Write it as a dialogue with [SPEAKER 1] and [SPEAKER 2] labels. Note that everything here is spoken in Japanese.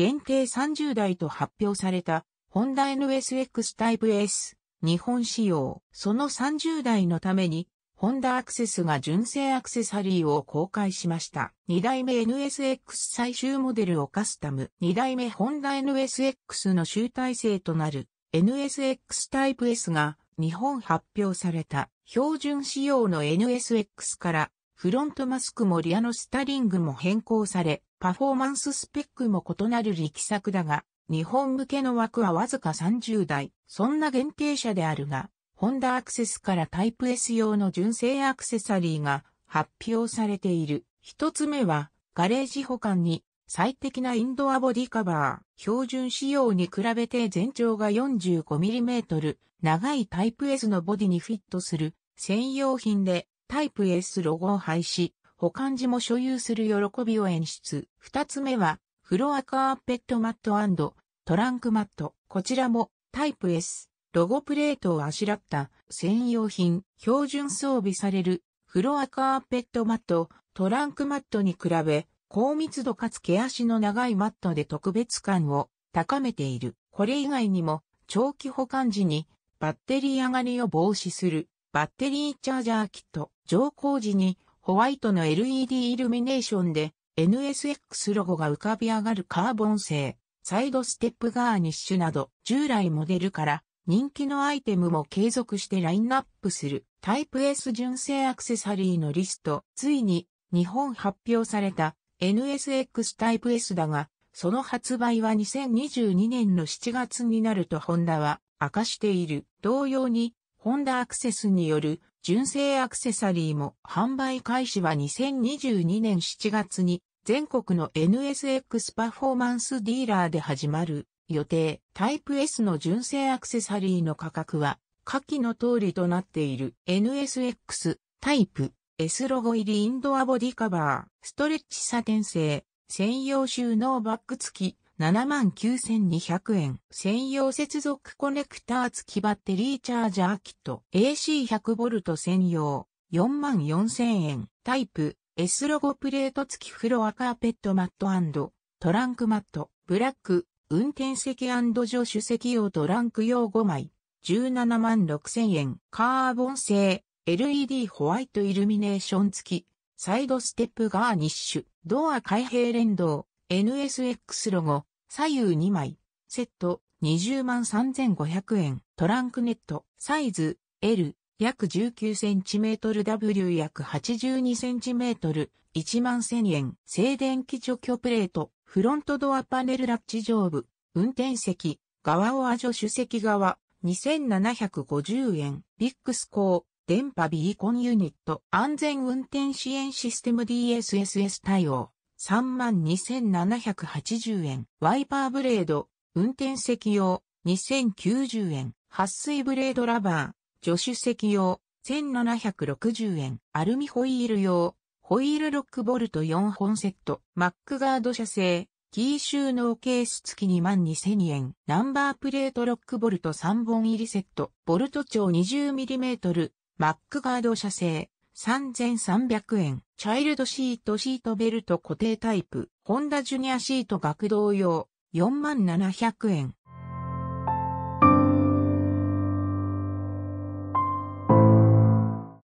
[SPEAKER 1] 限定30台と発表された、ホンダ NSX タイプ S、日本仕様。その30台のために、ホンダアクセスが純正アクセサリーを公開しました。2代目 NSX 最終モデルをカスタム。2代目ホンダ NSX の集大成となる NSX タイプ S が日本発表された。標準仕様の NSX からフロントマスクもリアのスタリングも変更され、パフォーマンススペックも異なる力作だが、日本向けの枠はわずか30台。そんな限定車であるが、ホンダアクセスからタイプ S 用の純正アクセサリーが発表されている。一つ目は、ガレージ保管に最適なインドアボディカバー。標準仕様に比べて全長が 45mm、長いタイプ S のボディにフィットする専用品でタイプ S ロゴを廃止。保管時も所有する喜びを演出。二つ目は、フロアカーペットマットトランクマット。こちらもタイプ S。ロゴプレートをあしらった専用品、標準装備されるフロアカーペットマット、トランクマットに比べ、高密度かつ毛足の長いマットで特別感を高めている。これ以外にも、長期保管時にバッテリー上がりを防止するバッテリーチャージャーキット、乗降時にホワイトの LED イルミネーションで NSX ロゴが浮かび上がるカーボン製、サイドステップガーニッシュなど従来モデルから人気のアイテムも継続してラインナップするタイプ S 純正アクセサリーのリスト、ついに日本発表された NSX タイプ S だが、その発売は2022年の7月になるとホンダは明かしている。同様に、ホンダアクセスによる純正アクセサリーも販売開始は2022年7月に全国の NSX パフォーマンスディーラーで始まる予定。タイプ S の純正アクセサリーの価格は下記の通りとなっている NSX タイプ S ロゴ入りインドアボディカバーストレッチサテン製専用収納バッグ付き79,200円。専用接続コネクター付きバッテリーチャージャーキット。AC100V 専用。44,000円。タイプ S ロゴプレート付きフロアカーペットマットトランクマット。ブラック。運転席助手席用トランク用5枚。17万6000円。カーボン製。LED ホワイトイルミネーション付き。サイドステップガーニッシュ。ドア開閉連動。NSX ロゴ。左右2枚、セット20万3500円、トランクネット、サイズ L、約 19cmW 約 82cm、1万1000円、静電気除去プレート、フロントドアパネルラッチ上部、運転席、側をアジョ主席側、2750円、ビックスコー、電波ビーコンユニット、安全運転支援システム DSSS 対応。32,780円。ワイパーブレード、運転席用、2090円。撥水ブレードラバー、助手席用、1760円。アルミホイール用、ホイールロックボルト4本セット。マックガード社製、キー収納ケース付き22,000円。ナンバープレートロックボルト3本入りセット。ボルト長 20mm。マックガード社製。3300円。チャイルドシートシートベルト固定タイプ。ホンダジュニアシート学童用。4700円。